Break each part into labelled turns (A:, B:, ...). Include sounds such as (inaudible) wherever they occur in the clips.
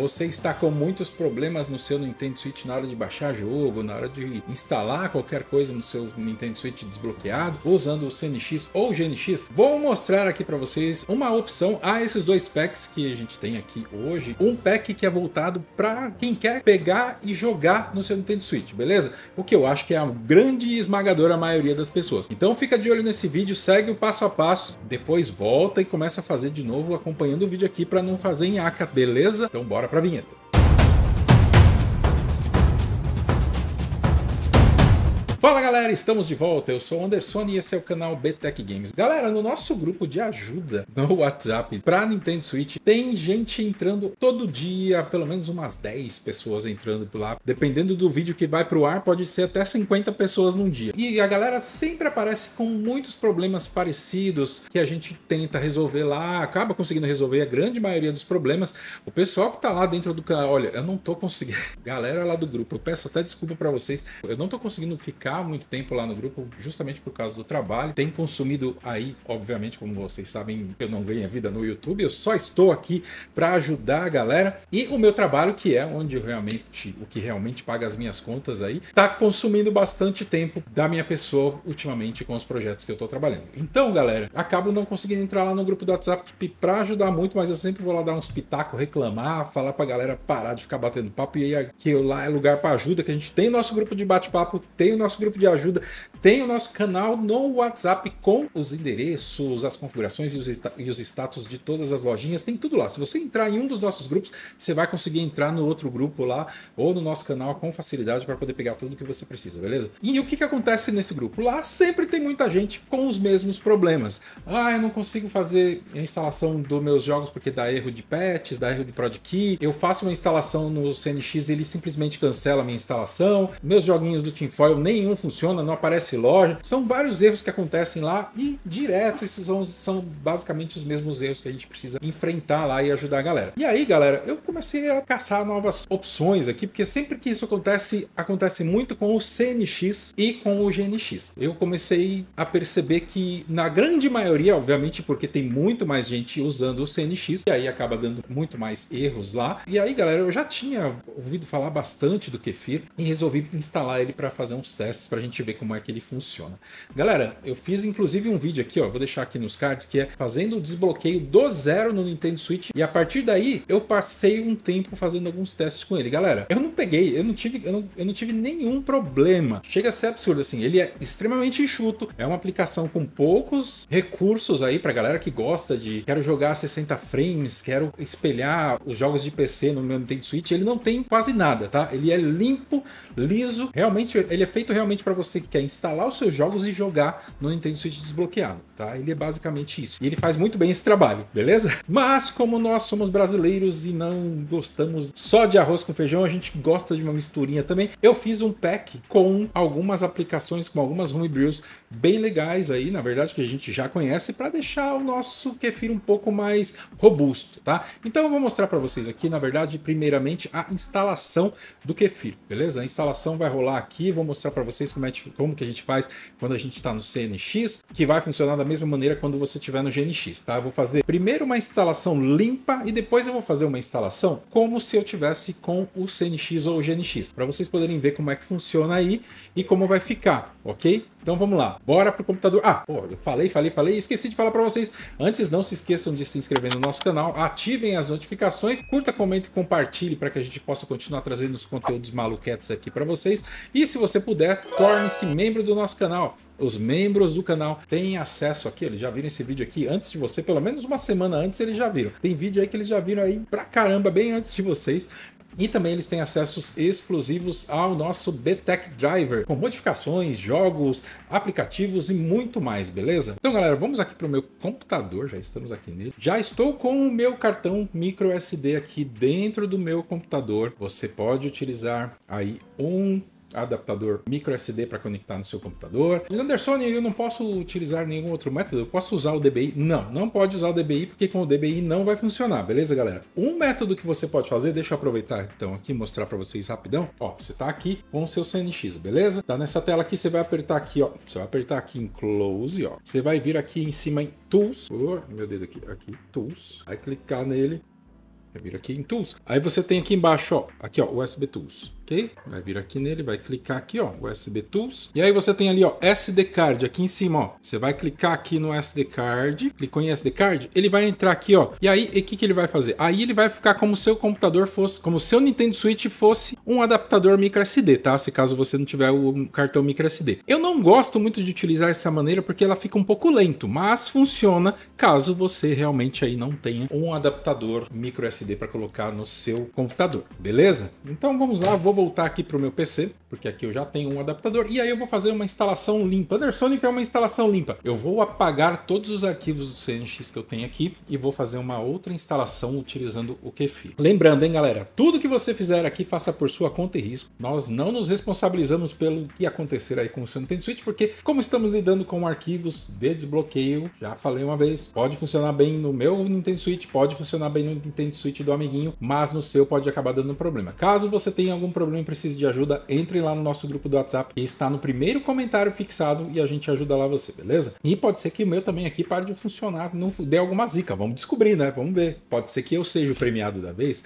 A: Você está com muitos problemas no seu Nintendo Switch na hora de baixar jogo, na hora de instalar qualquer coisa no seu Nintendo Switch desbloqueado, usando o CNX ou o GNX? Vou mostrar aqui para vocês uma opção a esses dois packs que a gente tem aqui hoje. Um pack que é voltado para quem quer pegar e jogar no seu Nintendo Switch, beleza? O que eu acho que é a grande e esmagadora maioria das pessoas. Então fica de olho nesse vídeo, segue o passo a passo, depois volta e começa a fazer de novo acompanhando o vídeo aqui para não fazer em aca, beleza? Então bora para a vinheta. Fala galera, estamos de volta. Eu sou o Anderson e esse é o canal BTEC Games. Galera, no nosso grupo de ajuda no WhatsApp para Nintendo Switch, tem gente entrando todo dia, pelo menos umas 10 pessoas entrando por lá. Dependendo do vídeo que vai para o ar, pode ser até 50 pessoas num dia. E a galera sempre aparece com muitos problemas parecidos que a gente tenta resolver lá, acaba conseguindo resolver a grande maioria dos problemas. O pessoal que tá lá dentro do canal, olha, eu não tô conseguindo. (laughs) Galera lá do grupo, eu peço até desculpa para vocês, eu não tô conseguindo ficar ficar muito tempo lá no grupo justamente por causa do trabalho. Tem consumido aí, obviamente, como vocês sabem, eu não ganho a vida no YouTube, eu só estou aqui para ajudar a galera e o meu trabalho que é onde realmente o que realmente paga as minhas contas aí, tá consumindo bastante tempo da minha pessoa ultimamente com os projetos que eu estou trabalhando. Então, galera, acabo não conseguindo entrar lá no grupo do WhatsApp para ajudar muito, mas eu sempre vou lá dar uns pitacos, reclamar, falar para a galera parar de ficar batendo papo e aí que lá é lugar para ajuda que a gente tem nosso grupo de bate-papo, tem o nosso grupo de ajuda, tem o nosso canal no WhatsApp com os endereços, as configurações e os, e os status de todas as lojinhas, tem tudo lá. Se você entrar em um dos nossos grupos, você vai conseguir entrar no outro grupo lá ou no nosso canal com facilidade para poder pegar tudo que você precisa, beleza? E o que, que acontece nesse grupo? Lá sempre tem muita gente com os mesmos problemas. Ah, eu não consigo fazer a instalação dos meus jogos porque dá erro de patches, dá erro de prod key. Eu faço uma instalação no CNX e ele simplesmente cancela a minha instalação. Meus joguinhos do Tinfoil, nenhum não funciona, não aparece loja. São vários erros que acontecem lá e direto esses são basicamente os mesmos erros que a gente precisa enfrentar lá e ajudar a galera. E aí, galera, eu comecei a caçar novas opções aqui, porque sempre que isso acontece, acontece muito com o CNX e com o GNX. Eu comecei a perceber que na grande maioria, obviamente, porque tem muito mais gente usando o CNX, e aí acaba dando muito mais erros lá. E aí, galera, eu já tinha ouvido falar bastante do Kefir e resolvi instalar ele para fazer uns testes para a gente ver como é que ele funciona. Galera, eu fiz inclusive um vídeo aqui, ó, vou deixar aqui nos cards, que é fazendo o desbloqueio do zero no Nintendo Switch e a partir daí eu passei um tempo fazendo alguns testes com ele. Galera, eu não peguei, eu não tive, eu não, eu não tive nenhum problema. Chega a ser absurdo assim, ele é extremamente enxuto, é uma aplicação com poucos recursos aí para galera que gosta de quero jogar 60 frames, quero espelhar os jogos de PC no meu Nintendo Switch, ele não tem quase nada, tá? Ele é limpo, liso, realmente ele é feito realmente realmente para você que quer instalar os seus jogos e jogar no Nintendo Switch desbloqueado, tá? Ele é basicamente isso. E ele faz muito bem esse trabalho, beleza? Mas como nós somos brasileiros e não gostamos só de arroz com feijão, a gente gosta de uma misturinha também. Eu fiz um pack com algumas aplicações, com algumas homebrews bem legais aí, na verdade, que a gente já conhece, para deixar o nosso kefir um pouco mais robusto, tá? Então eu vou mostrar para vocês aqui, na verdade, primeiramente a instalação do kefir, beleza? A instalação vai rolar aqui, vou mostrar para vocês vocês como, é, como que a gente faz quando a gente está no CNX, que vai funcionar da mesma maneira quando você estiver no GNX, tá? Eu vou fazer primeiro uma instalação limpa e depois eu vou fazer uma instalação como se eu tivesse com o CNX ou o GNX, para vocês poderem ver como é que funciona aí e como vai ficar, ok? Então vamos lá, bora pro computador. Ah, pô, eu falei, falei, falei, esqueci de falar para vocês. Antes, não se esqueçam de se inscrever no nosso canal, ativem as notificações, curta, comente e compartilhe para que a gente possa continuar trazendo os conteúdos maluquetos aqui para vocês. E se você puder, torne-se membro do nosso canal. Os membros do canal têm acesso aqui, eles já viram esse vídeo aqui antes de você, pelo menos uma semana antes eles já viram. Tem vídeo aí que eles já viram aí pra caramba, bem antes de vocês. E também eles têm acessos exclusivos ao nosso BTEC Driver, com modificações, jogos, aplicativos e muito mais, beleza? Então, galera, vamos aqui para o meu computador, já estamos aqui nele. Já estou com o meu cartão micro SD aqui dentro do meu computador. Você pode utilizar aí um adaptador micro SD para conectar no seu computador. Anderson, eu não posso utilizar nenhum outro método? Eu posso usar o DBI? Não, não pode usar o DBI porque com o DBI não vai funcionar, beleza, galera? Um método que você pode fazer, deixa eu aproveitar então aqui e mostrar para vocês rapidão. Ó, você tá aqui com o seu CNX, beleza? Tá nessa tela aqui, você vai apertar aqui, ó. Você vai apertar aqui em Close, ó. Você vai vir aqui em cima em Tools. Oh, meu dedo aqui, aqui, Tools. Vai clicar nele. Vai vir aqui em Tools. Aí você tem aqui embaixo, ó, aqui ó, USB Tools ok? Vai vir aqui nele, vai clicar aqui, ó, USB Tools. E aí você tem ali, ó, SD Card, aqui em cima, ó. Você vai clicar aqui no SD Card, clicou em SD Card, ele vai entrar aqui, ó. E aí, o que, que ele vai fazer? Aí ele vai ficar como o seu computador fosse, como o seu Nintendo Switch fosse um adaptador micro SD, tá? Se caso você não tiver o cartão micro SD, Eu não gosto muito de utilizar essa maneira porque ela fica um pouco lento, mas funciona caso você realmente aí não tenha um adaptador micro SD para colocar no seu computador, beleza? Então vamos lá, vou vou voltar aqui para o meu PC porque aqui eu já tenho um adaptador, e aí eu vou fazer uma instalação limpa. Undersonic é uma instalação limpa. Eu vou apagar todos os arquivos do CNX que eu tenho aqui e vou fazer uma outra instalação utilizando o Kefir. Lembrando, hein, galera, tudo que você fizer aqui faça por sua conta e risco. Nós não nos responsabilizamos pelo que acontecer aí com o seu Nintendo Switch, porque como estamos lidando com arquivos de desbloqueio, já falei uma vez, pode funcionar bem no meu Nintendo Switch, pode funcionar bem no Nintendo Switch do amiguinho, mas no seu pode acabar dando problema. Caso você tenha algum problema e precise de ajuda, entre lá no nosso grupo do WhatsApp, que está no primeiro comentário fixado e a gente ajuda lá você, beleza? E pode ser que o meu também aqui pare de funcionar, não dê alguma zica. Vamos descobrir, né? Vamos ver. Pode ser que eu seja o premiado da vez.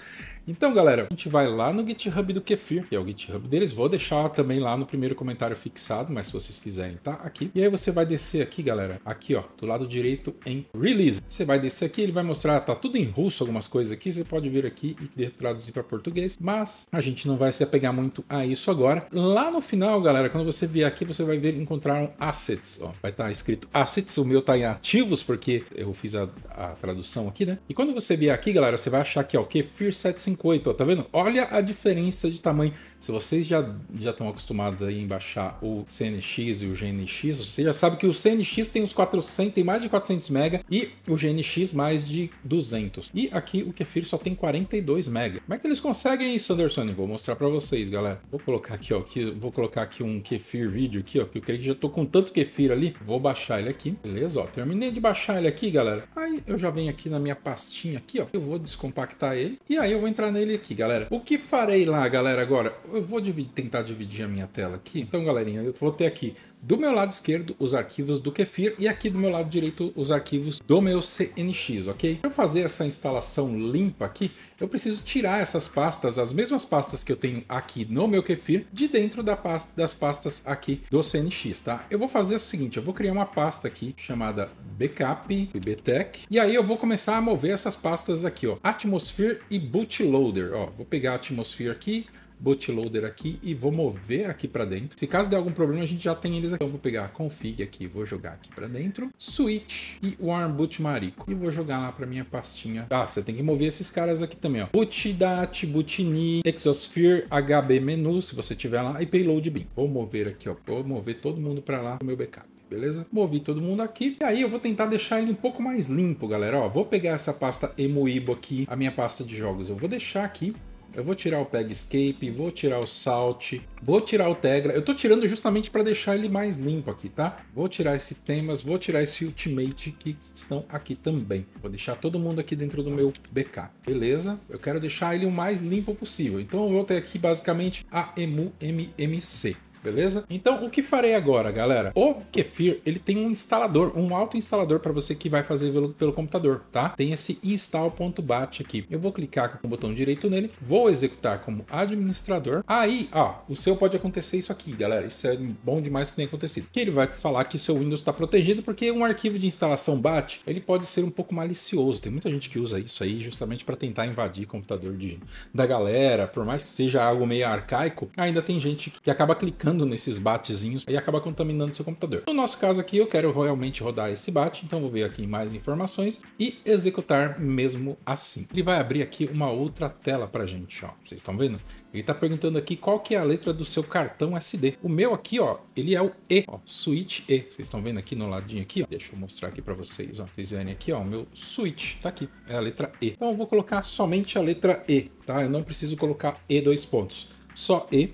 A: Então, galera, a gente vai lá no GitHub do Kefir, que é o GitHub deles. Vou deixar também lá no primeiro comentário fixado, mas se vocês quiserem, tá aqui. E aí você vai descer aqui, galera, aqui, ó, do lado direito em Release. Você vai descer aqui, ele vai mostrar, tá tudo em russo, algumas coisas aqui. Você pode vir aqui e traduzir para português, mas a gente não vai se apegar muito a isso agora. Lá no final, galera, quando você vier aqui, você vai ver encontrar um Assets, ó. Vai estar tá escrito Assets, o meu tá em ativos, porque eu fiz a, a tradução aqui, né? E quando você vier aqui, galera, você vai achar aqui, ó, Kefir 750 1.58, ó, tá vendo? Olha a diferença de tamanho. Se vocês já, já estão acostumados aí em baixar o CNX e o GNX, você já sabe que o CNX tem uns 400, tem mais de 400 mega e o GNX mais de 200. E aqui o Kefir só tem 42 mega. Como é que eles conseguem isso, Anderson? vou mostrar para vocês, galera. Vou colocar aqui, ó, que vou colocar aqui um Kefir vídeo aqui, ó, que eu creio que já tô com tanto Kefir ali. Vou baixar ele aqui, beleza? Ó, terminei de baixar ele aqui, galera. Aí eu já venho aqui na minha pastinha aqui, ó. Eu vou descompactar ele e aí eu vou entrar entrar nele aqui, galera. O que farei lá, galera, agora? Eu vou dividir, tentar dividir a minha tela aqui. Então, galerinha, eu vou ter aqui do meu lado esquerdo os arquivos do Kefir e aqui do meu lado direito os arquivos do meu CNX, ok? Para fazer essa instalação limpa aqui, eu preciso tirar essas pastas, as mesmas pastas que eu tenho aqui no meu Kefir, de dentro da pasta, das pastas aqui do CNX, tá? Eu vou fazer o seguinte, eu vou criar uma pasta aqui chamada Backup, Btech, e aí eu vou começar a mover essas pastas aqui, ó, Atmosphere e Bootload bootloader. Ó, vou pegar a Atmosphere aqui, bootloader aqui e vou mover aqui para dentro. Se caso der algum problema, a gente já tem eles aqui. Então vou pegar a config aqui, vou jogar aqui para dentro, switch e warm boot marico. E vou jogar lá para minha pastinha. Ah, você tem que mover esses caras aqui também, ó. Bootdat, bootni, exosphere, hb menu, se você tiver lá, e payload bin. Vou mover aqui, ó. Vou mover todo mundo para lá o meu backup beleza? Movi todo mundo aqui. E aí eu vou tentar deixar ele um pouco mais limpo, galera. Ó, vou pegar essa pasta Emoibo aqui, a minha pasta de jogos. Eu vou deixar aqui eu vou tirar o Pegscape, vou tirar o Salt, vou tirar o Tegra. Eu tô tirando justamente para deixar ele mais limpo aqui, tá? Vou tirar esse Temas, vou tirar esse Ultimate que estão aqui também. Vou deixar todo mundo aqui dentro do meu backup, beleza? Eu quero deixar ele o mais limpo possível. Então eu vou ter aqui basicamente a EMU MMC beleza? Então, o que farei agora, galera? O Kefir, ele tem um instalador, um auto-instalador para você que vai fazer pelo, pelo computador, tá? Tem esse install.bat aqui. Eu vou clicar com o botão direito nele, vou executar como administrador. Aí, ó, o seu pode acontecer isso aqui, galera. Isso é bom demais que tenha acontecido. Que ele vai falar que seu Windows está protegido porque um arquivo de instalação BAT, ele pode ser um pouco malicioso. Tem muita gente que usa isso aí justamente para tentar invadir computador de, da galera. Por mais que seja algo meio arcaico, ainda tem gente que acaba clicando entrando nesses batezinhos e acaba contaminando seu computador. No nosso caso aqui, eu quero realmente rodar esse bate, então vou ver aqui em mais informações e executar mesmo assim. Ele vai abrir aqui uma outra tela para gente, ó. Vocês estão vendo? Ele está perguntando aqui qual que é a letra do seu cartão SD. O meu aqui, ó, ele é o E, ó, Switch E. Vocês estão vendo aqui no ladinho aqui, ó. Deixa eu mostrar aqui para vocês, ó. Vocês verem aqui, ó, o meu Switch tá aqui, é a letra E. Então eu vou colocar somente a letra E, tá? Eu não preciso colocar E dois pontos, só E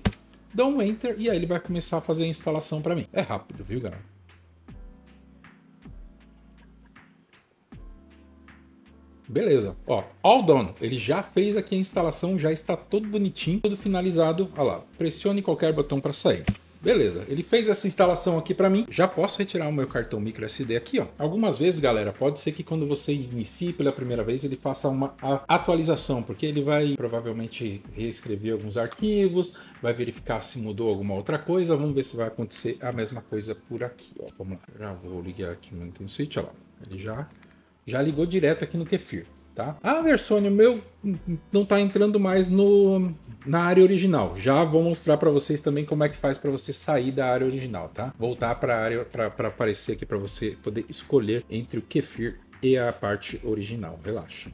A: dá um enter e aí ele vai começar a fazer a instalação para mim. É rápido, viu, galera? Beleza, ó, all done. Ele já fez aqui a instalação, já está todo bonitinho, tudo finalizado. Olha lá, pressione qualquer botão para sair. Beleza, ele fez essa instalação aqui para mim. Já posso retirar o meu cartão micro SD aqui, ó. Algumas vezes, galera, pode ser que quando você inicie pela primeira vez, ele faça uma atualização, porque ele vai provavelmente reescrever alguns arquivos, vai verificar se mudou alguma outra coisa. Vamos ver se vai acontecer a mesma coisa por aqui, ó. Vamos lá. Já vou ligar aqui o Nintendo Switch, ó lá. Ele já, já ligou direto aqui no Kefir tá? Ah, Anderson, meu não tá entrando mais no, na área original. Já vou mostrar para vocês também como é que faz para você sair da área original, tá? Voltar para a área para aparecer aqui para você poder escolher entre o kefir e a parte original. Relaxa.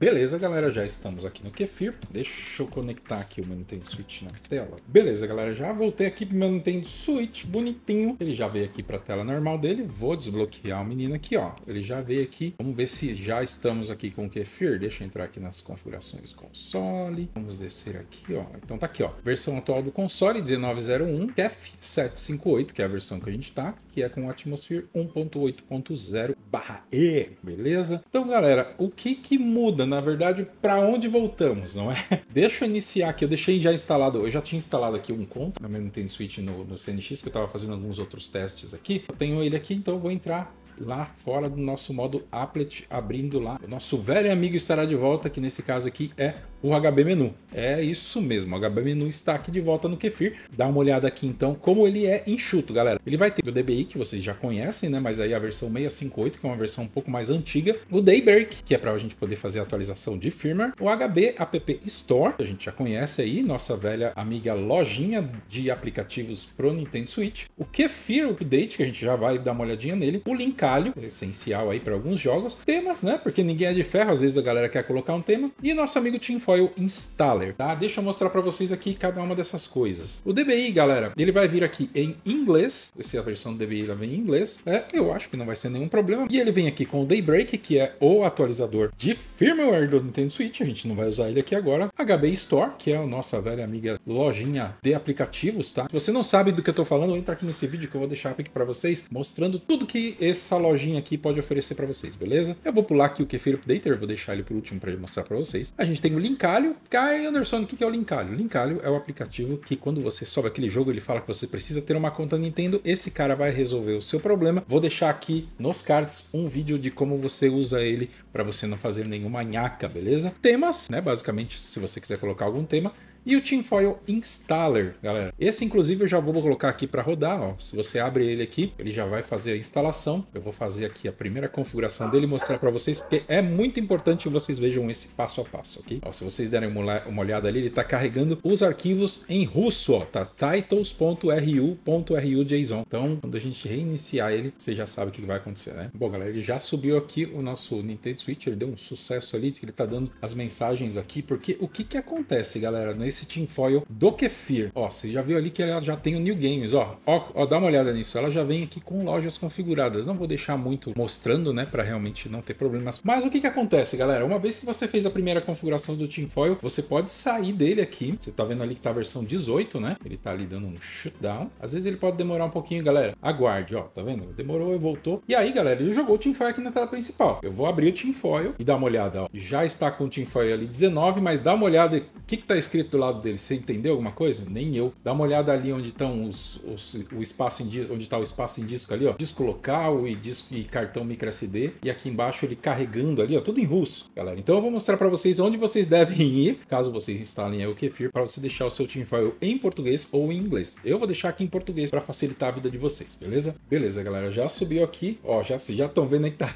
A: Beleza, galera, já estamos aqui no Kefir. Deixa eu conectar aqui o meu Nintendo Switch na tela. Beleza, galera, já voltei aqui pro meu Nintendo Switch, bonitinho. Ele já veio aqui pra tela normal dele. Vou desbloquear o menino aqui, ó. Ele já veio aqui. Vamos ver se já estamos aqui com o Kefir. Deixa eu entrar aqui nas configurações console. Vamos descer aqui, ó. Então tá aqui, ó. Versão atual do console, 1901 KEF 758, que é a versão que a gente tá, que é com Atmosphere 1.8.0 barra E, beleza? Então, galera, o que que muda na verdade, para onde voltamos, não é? (laughs) Deixa eu iniciar aqui, eu deixei já instalado, eu já tinha instalado aqui um conta na minha Nintendo Switch no, no CNX, que eu estava fazendo alguns outros testes aqui. Eu tenho ele aqui, então eu vou entrar lá fora do nosso modo applet, abrindo lá. O nosso velho amigo estará de volta, que nesse caso aqui é o HB Menu. É isso mesmo, o HB Menu está aqui de volta no Kefir. Dá uma olhada aqui então como ele é enxuto, galera. Ele vai ter o DBI, que vocês já conhecem, né? Mas aí a versão 658, que é uma versão um pouco mais antiga. O Daybreak, que é para a gente poder fazer atualização de firmware. O HB App Store, que a gente já conhece aí, nossa velha amiga lojinha de aplicativos pro Nintendo Switch. O Kefir Update, que a gente já vai dar uma olhadinha nele. O Linkalho, essencial aí para alguns jogos. Temas, né? Porque ninguém é de ferro, às vezes a galera quer colocar um tema. E nosso amigo Tim Tinfoil Installer, tá? Deixa eu mostrar para vocês aqui cada uma dessas coisas. O DBI, galera, ele vai vir aqui em inglês, essa é versão do DBI vem em inglês, é, eu acho que não vai ser nenhum problema. E ele vem aqui com o Daybreak, que é o atualizador de firmware do Nintendo Switch, a gente não vai usar ele aqui agora. HB Store, que é a nossa velha amiga lojinha de aplicativos, tá? Se você não sabe do que eu tô falando, entra aqui nesse vídeo que eu vou deixar aqui para vocês, mostrando tudo que essa lojinha aqui pode oferecer para vocês, beleza? Eu vou pular aqui o Kefir Updater, vou deixar ele por último para mostrar para vocês. A gente tem o link Lincalho. Kai ah, é Anderson, o que é o Lincalho? Lincalho é o aplicativo que quando você sobe aquele jogo, ele fala que você precisa ter uma conta Nintendo. Esse cara vai resolver o seu problema. Vou deixar aqui nos cards um vídeo de como você usa ele para você não fazer nenhuma nhaca, beleza? Temas, né? Basicamente, se você quiser colocar algum tema, e o Tinfoil Installer, galera. Esse, inclusive, eu já vou colocar aqui para rodar. Ó. Se você abre ele aqui, ele já vai fazer a instalação. Eu vou fazer aqui a primeira configuração dele e mostrar para vocês, porque é muito importante que vocês vejam esse passo a passo, ok? Ó, se vocês derem uma, olhada ali, ele está carregando os arquivos em russo, ó, tá? titles.ru.ru.json. Então, quando a gente reiniciar ele, você já sabe o que vai acontecer, né? Bom, galera, ele já subiu aqui o nosso Nintendo Switch, ele deu um sucesso ali, que ele está dando as mensagens aqui, porque o que que acontece, galera, esse tinfoil do Kefir. Ó, você já viu ali que ela já tem o New Games, ó. Ó, ó dá uma olhada nisso. Ela já vem aqui com lojas configuradas. Não vou deixar muito mostrando, né, para realmente não ter problemas. Mas o que que acontece, galera? Uma vez que você fez a primeira configuração do tinfoil, você pode sair dele aqui. Você tá vendo ali que tá a versão 18, né? Ele tá ali dando um shutdown. Às vezes ele pode demorar um pouquinho, galera. Aguarde, ó, tá vendo? Demorou e voltou. E aí, galera, ele jogou o tinfoil aqui na tela principal. Eu vou abrir o tinfoil e dar uma olhada, ó. Já está com o tinfoil ali 19, mas dá uma olhada o que que tá escrito do lado dele. Você entendeu alguma coisa? Nem eu. Dá uma olhada ali onde estão os, os o espaço em disco, onde está o espaço em disco ali, ó. Disco local e disco e cartão micro SD. E aqui embaixo ele carregando ali, ó, tudo em russo, galera. Então eu vou mostrar para vocês onde vocês devem ir, caso vocês instalem o Kefir, para você deixar o seu TeamFile em português ou em inglês. Eu vou deixar aqui em português para facilitar a vida de vocês, beleza? Beleza, galera, já subiu aqui, ó, já já estão vendo aí que tá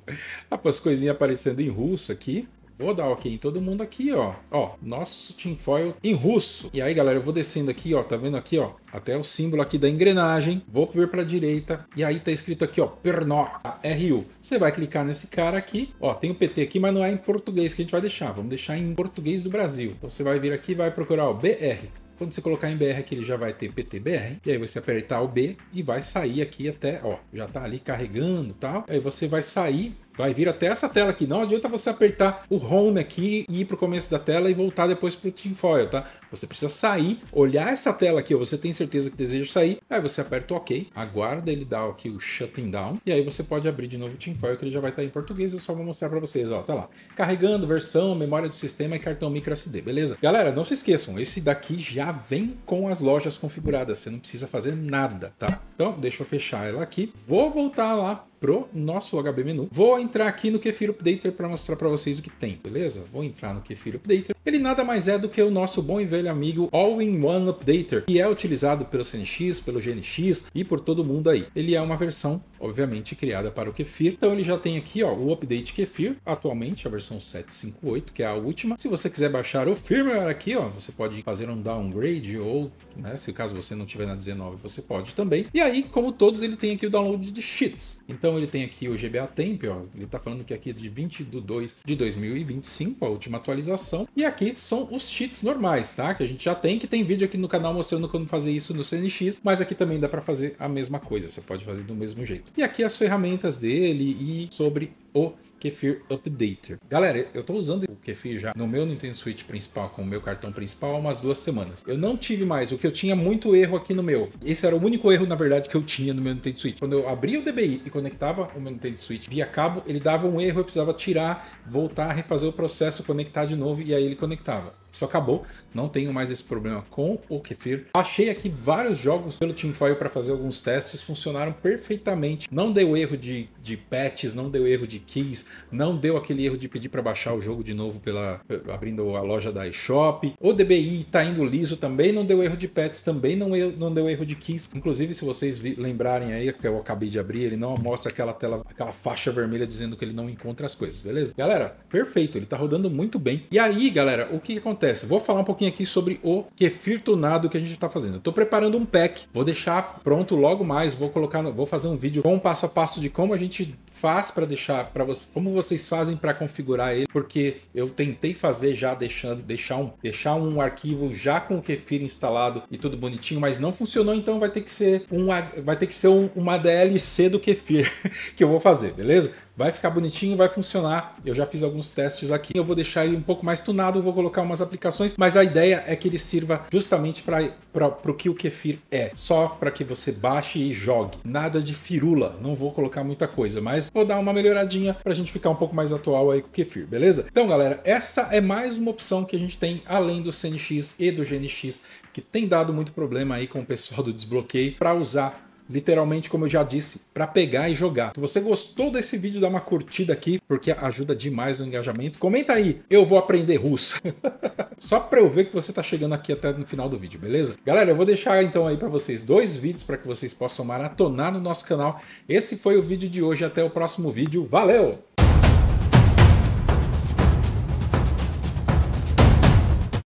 A: (laughs) as coisinhas aparecendo em russo aqui. Vou dar ok em todo mundo aqui, ó. Ó, nosso tinfoil em russo. E aí, galera, eu vou descendo aqui, ó. Tá vendo aqui, ó? Até o símbolo aqui da engrenagem. Vou vir pra direita. E aí tá escrito aqui, ó. Pernocta, RU. Você vai clicar nesse cara aqui. Ó, tem o PT aqui, mas não é em português que a gente vai deixar. Vamos deixar em português do Brasil. Então você vai vir aqui e vai procurar o BR. Quando você colocar em BR aqui, ele já vai ter PTBR. E aí você apertar o B e vai sair aqui até, ó, já tá ali carregando e tal. Aí você vai sair Vai vir até essa tela aqui. Não adianta você apertar o home aqui e ir para o começo da tela e voltar depois para o tinfoil, tá? Você precisa sair, olhar essa tela aqui, você tem certeza que deseja sair, aí você aperta o OK, aguarda ele dar aqui o shutting down, e aí você pode abrir de novo o tinfoil, que ele já vai estar tá em português, eu só vou mostrar para vocês, ó, tá lá. Carregando, versão, memória do sistema e cartão micro SD, beleza? Galera, não se esqueçam, esse daqui já vem com as lojas configuradas, você não precisa fazer nada, tá? Então, deixa eu fechar ela aqui, vou voltar lá pro nosso HB menu. Vou entrar aqui no Kefir Updater para mostrar para vocês o que tem, beleza? Vou entrar no Kefir Updater. Ele nada mais é do que o nosso bom e velho amigo All-in-One Updater, que é utilizado pelo CNX, pelo GNX e por todo mundo aí. Ele é uma versão obviamente criada para o Kefir. Então ele já tem aqui ó, o update Kefir, atualmente a versão 7.58, que é a última. Se você quiser baixar o firmware aqui, ó, você pode fazer um downgrade ou, né, se caso você não tiver na 19, você pode também. E aí, como todos, ele tem aqui o download de cheats. Então ele tem aqui o GBA Temp, ó, ele está falando que aqui é de 20 de 2 de 2025, a última atualização. E aqui são os cheats normais, tá? Que a gente já tem, que tem vídeo aqui no canal mostrando como fazer isso no CNX, mas aqui também dá para fazer a mesma coisa, você pode fazer do mesmo jeito e aqui as ferramentas dele e sobre o Kefir Updater. Galera, eu tô usando o Kefir já no meu Nintendo Switch principal, com o meu cartão principal, há umas duas semanas. Eu não tive mais, o que eu tinha muito erro aqui no meu. Esse era o único erro, na verdade, que eu tinha no meu Nintendo Switch. Quando eu abria o DBI e conectava o meu Nintendo Switch via cabo, ele dava um erro, eu precisava tirar, voltar, refazer o processo, conectar de novo, e aí ele conectava. Isso acabou, não tenho mais esse problema com o Kefir. Achei aqui vários jogos pelo Teamfile para fazer alguns testes, funcionaram perfeitamente. Não deu erro de, de patches, não deu erro de keys, não deu aquele erro de pedir para baixar o jogo de novo pela abrindo a loja da eShop. O DBI está indo liso também, não deu erro de patches, também não, não deu erro de keys. Inclusive, se vocês lembrarem aí, que eu é acabei de abrir, ele não mostra aquela tela, aquela faixa vermelha dizendo que ele não encontra as coisas, beleza? Galera, perfeito, ele está rodando muito bem. E aí, galera, o que acontece? acontece? Vou falar um pouquinho aqui sobre o kefir tunado que a gente está fazendo. Estou preparando um pack, vou deixar pronto logo mais, vou colocar, vou fazer um vídeo com um passo a passo de como a gente faz para deixar para vocês, como vocês fazem para configurar ele, porque eu tentei fazer já deixando deixar um deixar um arquivo já com o kefir instalado e tudo bonitinho, mas não funcionou, então vai ter que ser um vai ter que ser um, uma DLC do kefir (laughs) que eu vou fazer, beleza? Vai ficar bonitinho, vai funcionar. Eu já fiz alguns testes aqui, eu vou deixar ele um pouco mais tunado, vou colocar umas aplicações, mas a ideia é que ele sirva justamente para o que o Kefir é, só para que você baixe e jogue. Nada de firula, não vou colocar muita coisa, mas vou dar uma melhoradinha para a gente ficar um pouco mais atual aí com o Kefir, beleza? Então, galera, essa é mais uma opção que a gente tem além do CNX e do GNX, que tem dado muito problema aí com o pessoal do desbloqueio para usar literalmente, como eu já disse, para pegar e jogar. Se você gostou desse vídeo, dá uma curtida aqui, porque ajuda demais no engajamento. Comenta aí, eu vou aprender russo. (laughs) Só para eu ver que você tá chegando aqui até no final do vídeo, beleza? Galera, eu vou deixar então aí para vocês dois vídeos para que vocês possam maratonar no nosso canal. Esse foi o vídeo de hoje, até o próximo vídeo. Valeu!